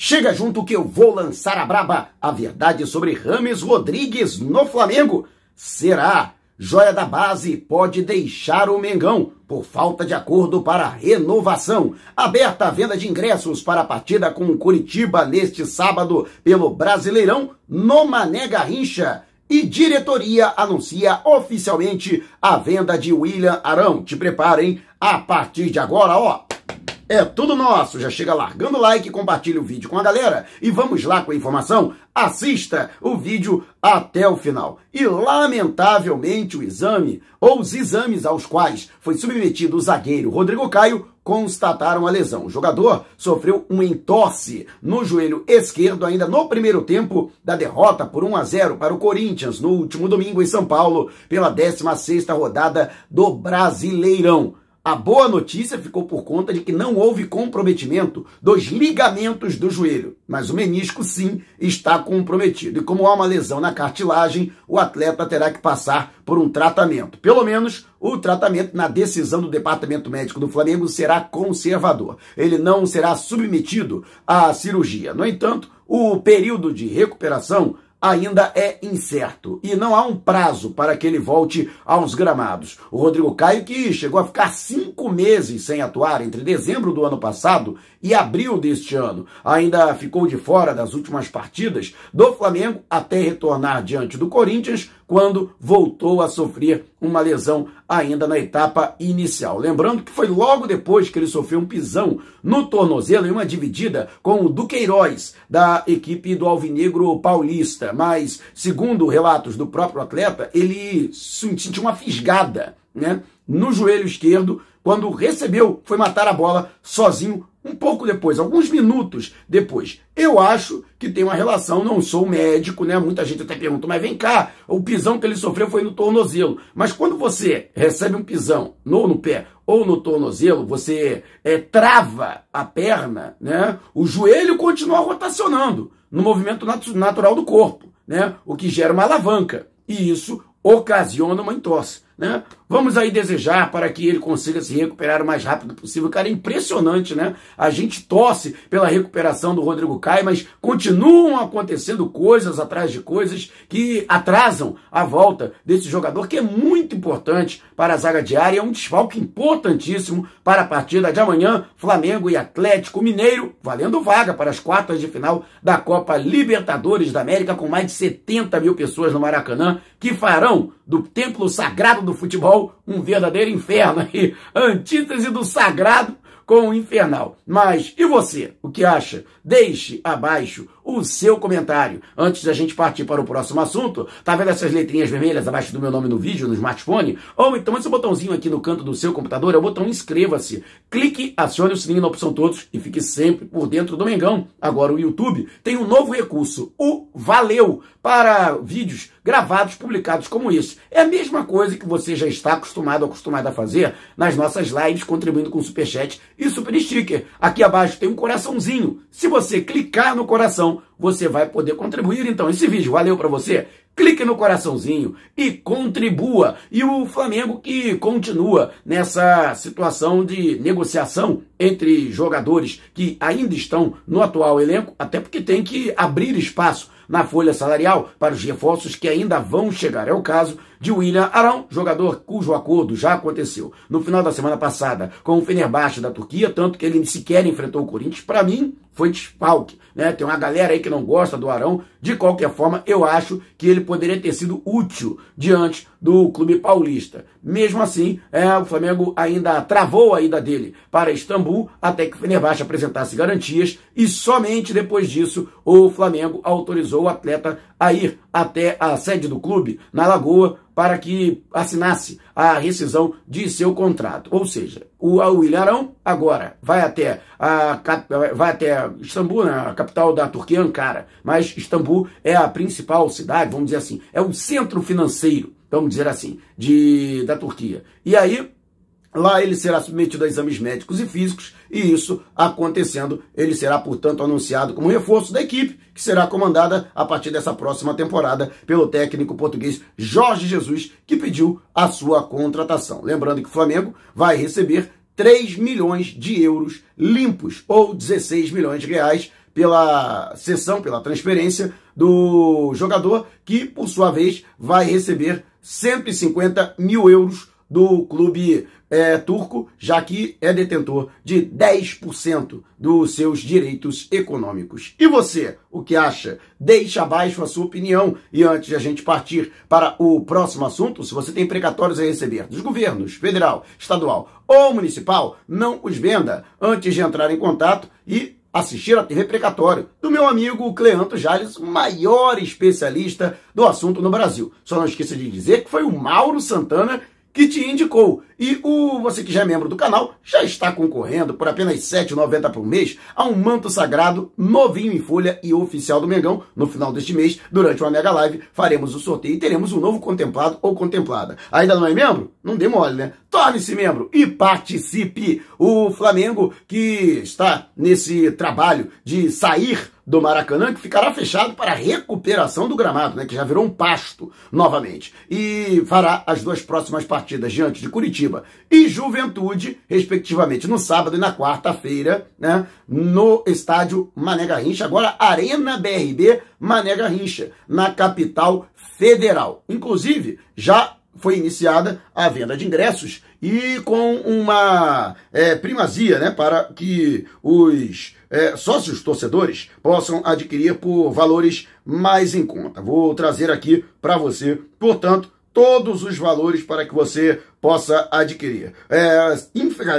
Chega junto que eu vou lançar a braba. A verdade sobre Rames Rodrigues no Flamengo. Será? Joia da base pode deixar o Mengão por falta de acordo para renovação. Aberta a venda de ingressos para a partida com o Curitiba neste sábado pelo Brasileirão no Mané Garrincha. E diretoria anuncia oficialmente a venda de William Arão. Te preparem a partir de agora, ó. É tudo nosso. Já chega largando o like, compartilha o vídeo com a galera e vamos lá com a informação. Assista o vídeo até o final. E lamentavelmente o exame ou os exames aos quais foi submetido o zagueiro Rodrigo Caio constataram a lesão. O jogador sofreu um entorse no joelho esquerdo ainda no primeiro tempo da derrota por 1 a 0 para o Corinthians no último domingo em São Paulo pela 16ª rodada do Brasileirão. A boa notícia ficou por conta de que não houve comprometimento dos ligamentos do joelho, mas o menisco sim está comprometido. E como há uma lesão na cartilagem, o atleta terá que passar por um tratamento. Pelo menos o tratamento, na decisão do departamento médico do Flamengo, será conservador. Ele não será submetido à cirurgia. No entanto, o período de recuperação ainda é incerto e não há um prazo para que ele volte aos gramados. O Rodrigo Caio, que chegou a ficar cinco meses sem atuar entre dezembro do ano passado e abril deste ano, ainda ficou de fora das últimas partidas do Flamengo até retornar diante do Corinthians quando voltou a sofrer uma lesão ainda na etapa inicial. Lembrando que foi logo depois que ele sofreu um pisão no tornozelo em uma dividida com o Duqueiroz, da equipe do Alvinegro Paulista. Mas, segundo relatos do próprio atleta, ele sentiu uma fisgada né, no joelho esquerdo quando recebeu, foi matar a bola sozinho um pouco depois, alguns minutos depois. Eu acho que tem uma relação, não sou médico, né? Muita gente até pergunta, mas vem cá, o pisão que ele sofreu foi no tornozelo. Mas quando você recebe um pisão, ou no pé, ou no tornozelo, você é, trava a perna, né? O joelho continua rotacionando no movimento nat natural do corpo, né? O que gera uma alavanca. E isso ocasiona uma entorse, né? Vamos aí desejar para que ele consiga se recuperar o mais rápido possível. Cara, é impressionante, né? A gente torce pela recuperação do Rodrigo Caio, mas continuam acontecendo coisas atrás de coisas que atrasam a volta desse jogador, que é muito importante para a zaga diária. É um desfalque importantíssimo para a partida de amanhã. Flamengo e Atlético Mineiro, valendo vaga para as quartas de final da Copa Libertadores da América, com mais de 70 mil pessoas no Maracanã, que farão do templo sagrado do futebol um verdadeiro inferno aí, antítese do sagrado com o infernal. Mas e você, o que acha? Deixe abaixo o seu comentário. Antes da gente partir para o próximo assunto, tá vendo essas letrinhas vermelhas abaixo do meu nome no vídeo, no smartphone? Ou então esse botãozinho aqui no canto do seu computador, é o botão inscreva-se. Clique, acione o sininho na opção todos e fique sempre por dentro do Mengão. Agora o YouTube tem um novo recurso, o Valeu, para vídeos gravados, publicados como esse. É a mesma coisa que você já está acostumado, acostumado a fazer nas nossas lives, contribuindo com Superchat e Super Sticker. Aqui abaixo tem um coraçãozinho. Se você clicar no coração, você vai poder contribuir. Então, esse vídeo valeu para você? Clique no coraçãozinho e contribua. E o Flamengo que continua nessa situação de negociação entre jogadores que ainda estão no atual elenco, até porque tem que abrir espaço na folha salarial para os reforços que ainda vão chegar. É o caso de William Arão, jogador cujo acordo já aconteceu no final da semana passada com o Fenerbahçe da Turquia, tanto que ele sequer enfrentou o Corinthians. Para mim, foi desfalque. Né? Tem uma galera aí que não gosta do Arão. De qualquer forma, eu acho que ele poderia ter sido útil diante do clube paulista. Mesmo assim, é, o Flamengo ainda travou a ida dele para Istambul até que o Fenerbahçe apresentasse garantias e somente depois disso o Flamengo autorizou o atleta a ir até a sede do clube, na Lagoa, para que assinasse a rescisão de seu contrato. Ou seja, o, o Ilharão agora vai até, a, vai até Istambul, né, a capital da Turquia, Ankara. Mas Istambul é a principal cidade, vamos dizer assim, é o centro financeiro, vamos dizer assim, de, da Turquia. E aí Lá ele será submetido a exames médicos e físicos, e isso acontecendo, ele será, portanto, anunciado como reforço da equipe, que será comandada a partir dessa próxima temporada pelo técnico português Jorge Jesus, que pediu a sua contratação. Lembrando que o Flamengo vai receber 3 milhões de euros limpos, ou 16 milhões de reais, pela cessão, pela transferência do jogador, que, por sua vez, vai receber 150 mil euros do clube é, turco, já que é detentor de 10% dos seus direitos econômicos. E você, o que acha? Deixa abaixo a sua opinião. E antes de a gente partir para o próximo assunto, se você tem precatórios a receber dos governos federal, estadual ou municipal, não os venda antes de entrar em contato e assistir a TV Precatório, do meu amigo Cleanto Jales, o maior especialista do assunto no Brasil. Só não esqueça de dizer que foi o Mauro Santana que te indicou. E o você que já é membro do canal já está concorrendo por apenas R$ 7,90 por mês a um manto sagrado novinho em folha e oficial do Mengão. No final deste mês, durante uma mega live, faremos o sorteio e teremos um novo contemplado ou contemplada. Ainda não é membro? Não demore, né? Torne-se membro e participe. O Flamengo que está nesse trabalho de sair do Maracanã, que ficará fechado para a recuperação do gramado, né, que já virou um pasto novamente, e fará as duas próximas partidas diante de Curitiba e Juventude, respectivamente, no sábado e na quarta-feira, né, no estádio Mané Garrincha, agora Arena BRB Mané Garrincha, na capital federal. Inclusive, já foi iniciada a venda de ingressos e com uma é, primazia né, para que os é, sócios torcedores possam adquirir por valores mais em conta. Vou trazer aqui para você, portanto, todos os valores para que você possa adquirir. É,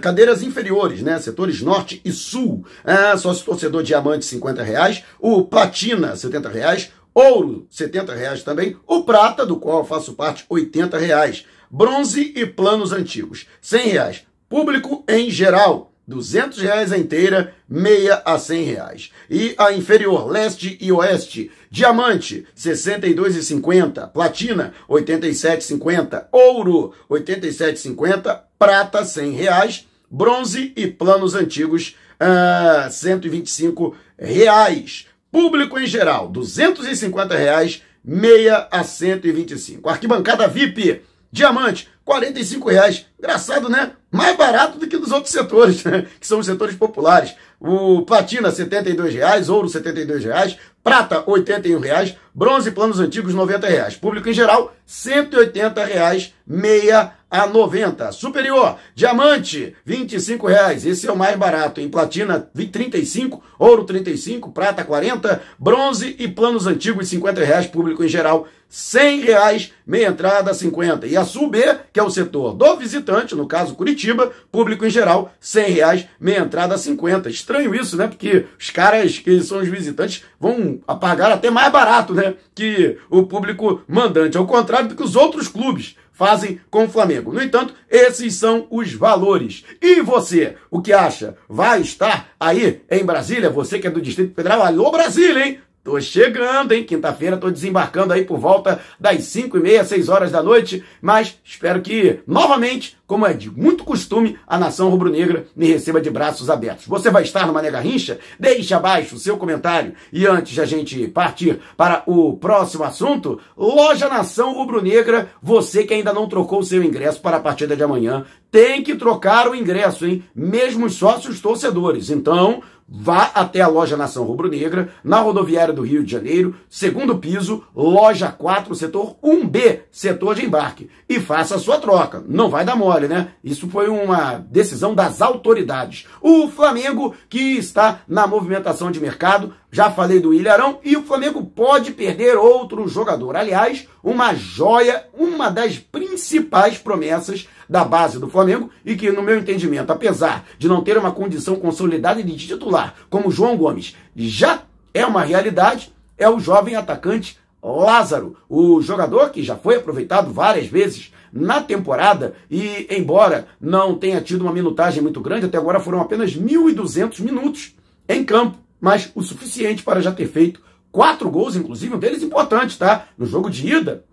cadeiras inferiores, né? Setores norte e sul. É, sócio torcedor diamante, 50 reais. O platina, 70 reais. Ouro, 70 reais também. O prata, do qual eu faço parte, 80 reais. Bronze e planos antigos, 100 reais. Público em geral, 200 reais a inteira, meia a 100 reais. E a inferior, leste e oeste, diamante, 62,50, platina, 87,50, ouro, 87,50, prata, 100 reais, bronze e planos antigos, uh, ah, 125 reais. Público em geral, 250 reais, meia a 125. Arquibancada VIP, diamante, 45 reais. Engraçado, né? Mais barato do que dos outros setores, né? que são os setores populares. O platina, 72 reais, ouro, 72 reais, prata, 81 reais, bronze, planos antigos, 90 reais. Público em geral, 180 reais, meia a 90. Superior, diamante, 25 reais. Esse é o mais barato. Em platina, 35, ouro 35, prata 40, bronze e planos antigos 50 reais, público em geral 100 reais, meia entrada 50. E a sub que é o setor do visitante, no caso Curitiba, público em geral 100 reais, meia entrada 50. Estranho isso, né? Porque os caras que são os visitantes vão pagar até mais barato, né? Que o público mandante, ao contrário do que os outros clubes fazem com o Flamengo. No entanto, esses são os valores. E você, o que acha? Vai estar aí em Brasília? Você que é do Distrito Federal, alô Brasília, hein? Tô chegando, hein? Quinta-feira tô desembarcando aí por volta das 5 e meia, 6 horas da noite, mas espero que, novamente, como é de muito costume, a nação rubro-negra me receba de braços abertos. Você vai estar no Mané Garrincha? Deixe abaixo o seu comentário. E antes de a gente partir para o próximo assunto, Loja Nação Rubro-Negra, você que ainda não trocou o seu ingresso para a partida de amanhã, tem que trocar o ingresso, hein? Mesmo os sócios torcedores. Então, vá até a loja Nação Rubro Negra, na rodoviária do Rio de Janeiro, segundo piso, loja 4, setor 1B, setor de embarque, e faça a sua troca. Não vai dar mole, né? Isso foi uma decisão das autoridades. O Flamengo, que está na movimentação de mercado, já falei do Ilharão e o Flamengo pode perder outro jogador. Aliás, uma joia, uma das principais promessas da base do Flamengo e que, no meu entendimento, apesar de não ter uma condição consolidada de titular, como João Gomes, já é uma realidade, é o jovem atacante Lázaro, o jogador que já foi aproveitado várias vezes na temporada e, embora não tenha tido uma minutagem muito grande, até agora foram apenas 1.200 minutos em campo mas o suficiente para já ter feito quatro gols, inclusive um deles importante, tá? No jogo de ida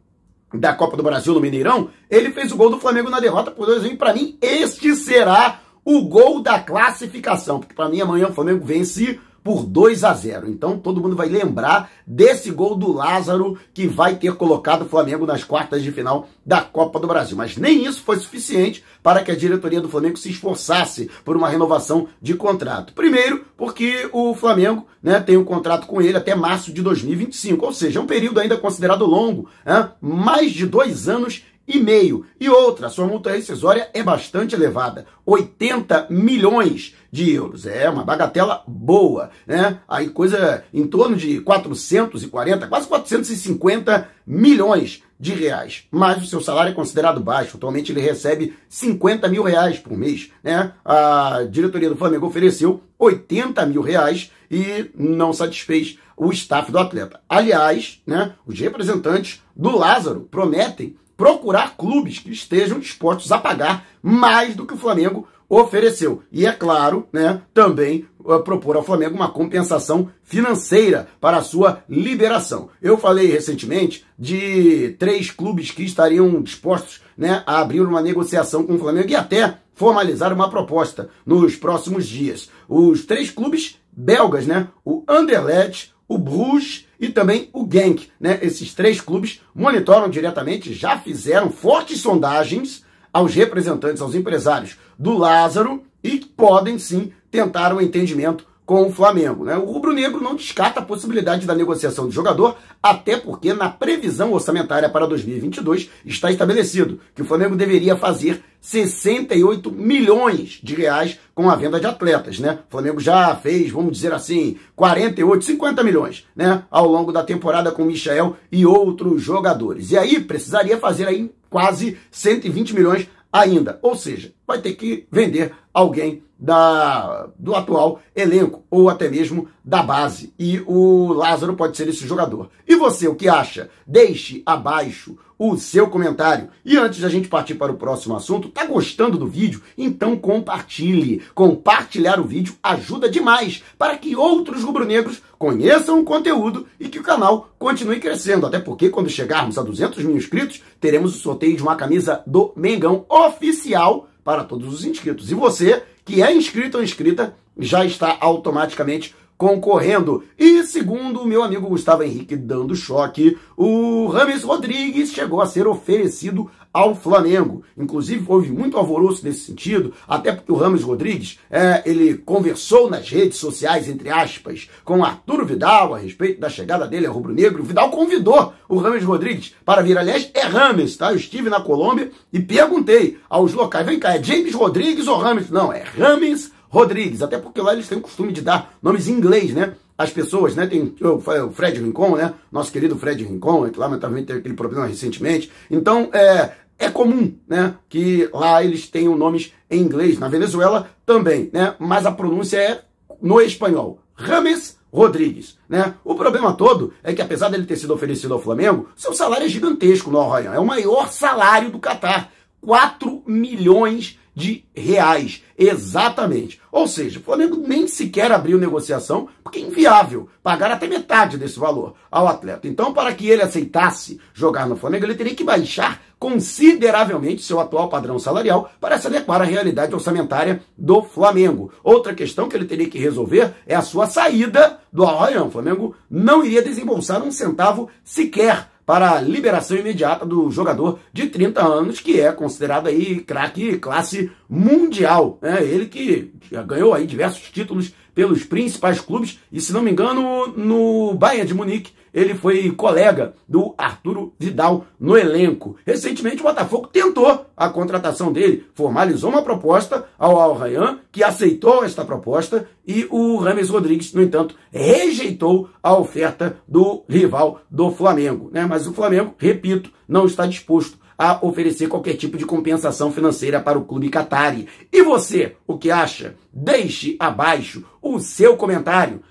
da Copa do Brasil no Mineirão, ele fez o gol do Flamengo na derrota por 2 a 1. Para mim, este será o gol da classificação, porque para mim amanhã o Flamengo vence por 2 a 0. Então todo mundo vai lembrar desse gol do Lázaro que vai ter colocado o Flamengo nas quartas de final da Copa do Brasil. Mas nem isso foi suficiente para que a diretoria do Flamengo se esforçasse por uma renovação de contrato. Primeiro, porque o Flamengo né, tem um contrato com ele até março de 2025, ou seja, é um período ainda considerado longo, né? mais de dois anos e meio E outra, sua multa rescisória é bastante elevada, 80 milhões de euros. É uma bagatela boa, né? Aí coisa em torno de 440, quase 450 milhões de reais. Mas o seu salário é considerado baixo. Atualmente ele recebe 50 mil reais por mês, né? A diretoria do Flamengo ofereceu 80 mil reais e não satisfez o staff do atleta. Aliás, né? Os representantes do Lázaro prometem procurar clubes que estejam dispostos a pagar mais do que o Flamengo ofereceu. E é claro, né, também uh, propor ao Flamengo uma compensação financeira para a sua liberação. Eu falei recentemente de três clubes que estariam dispostos né, a abrir uma negociação com o Flamengo e até formalizar uma proposta nos próximos dias. Os três clubes belgas, né? O Anderlecht, o Bruges e também o Genk. Né? Esses três clubes monitoram diretamente, já fizeram fortes sondagens aos representantes, aos empresários do Lázaro e podem sim tentar o um entendimento com o Flamengo. Né? O rubro-negro não descarta a possibilidade da negociação do jogador, até porque na previsão orçamentária para 2022 está estabelecido que o Flamengo deveria fazer 68 milhões de reais com a venda de atletas. Né? O Flamengo já fez, vamos dizer assim, 48, 50 milhões né? ao longo da temporada com o Michel e outros jogadores. E aí precisaria fazer aí quase 120 milhões ainda. Ou seja, vai ter que vender alguém da, do atual elenco ou até mesmo da base. E o Lázaro pode ser esse jogador. E você, o que acha? Deixe abaixo o seu comentário. E antes da gente partir para o próximo assunto, tá gostando do vídeo? Então compartilhe. Compartilhar o vídeo ajuda demais para que outros rubro-negros conheçam o conteúdo e que o canal continue crescendo. Até porque quando chegarmos a 200 mil inscritos, teremos o sorteio de uma camisa do Mengão oficial para todos os inscritos. E você, que é inscrito ou inscrita, já está automaticamente concorrendo. E segundo o meu amigo Gustavo Henrique dando choque, o Rames Rodrigues chegou a ser oferecido ao Flamengo. Inclusive, houve muito alvoroço nesse sentido, até porque o Ramos Rodrigues, é, ele conversou nas redes sociais, entre aspas, com Arturo Vidal a respeito da chegada dele ao Rubro Negro. O Vidal convidou o Ramos Rodrigues para vir. Aliás, é Ramos, tá? Eu estive na Colômbia e perguntei aos locais, vem cá, é James Rodrigues ou Ramos? Não, é Ramos Rodrigues, até porque lá eles têm o costume de dar nomes em inglês, né? as pessoas, né? Tem o Fred Rincon, né? Nosso querido Fred Rincon, que lamentavelmente teve aquele problema recentemente. Então, é, é comum, né? Que lá eles tenham nomes em inglês, na Venezuela também, né? Mas a pronúncia é no espanhol. Rames Rodrigues, né? O problema todo é que apesar dele ter sido oferecido ao Flamengo, seu salário é gigantesco no Al é o maior salário do Catar, 4 milhões de reais, exatamente. Ou seja, o Flamengo nem sequer abriu negociação, porque é inviável pagar até metade desse valor ao atleta. Então, para que ele aceitasse jogar no Flamengo, ele teria que baixar consideravelmente seu atual padrão salarial para se adequar à realidade orçamentária do Flamengo. Outra questão que ele teria que resolver é a sua saída do al O Flamengo não iria desembolsar um centavo sequer para a liberação imediata do jogador de 30 anos, que é considerado aí craque classe mundial. É ele que ganhou aí diversos títulos pelos principais clubes e, se não me engano, no Bayern de Munique ele foi colega do Arturo Vidal no elenco. Recentemente, o Botafogo tentou a contratação dele, formalizou uma proposta ao Al Rayan, que aceitou esta proposta, e o Rames Rodrigues, no entanto, rejeitou a oferta do rival do Flamengo. Né? Mas o Flamengo, repito, não está disposto a oferecer qualquer tipo de compensação financeira para o clube Qatari. E você, o que acha? Deixe abaixo o seu comentário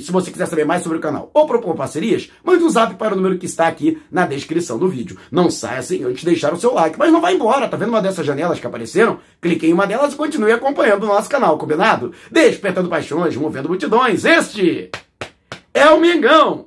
se você quiser saber mais sobre o canal ou propor parcerias, mande um zap para o número que está aqui na descrição do vídeo. Não saia sem antes deixar o seu like, mas não vá embora, tá vendo uma dessas janelas que apareceram? Clique em uma delas e continue acompanhando o nosso canal, combinado? Despertando paixões, movendo multidões, este é o Mengão!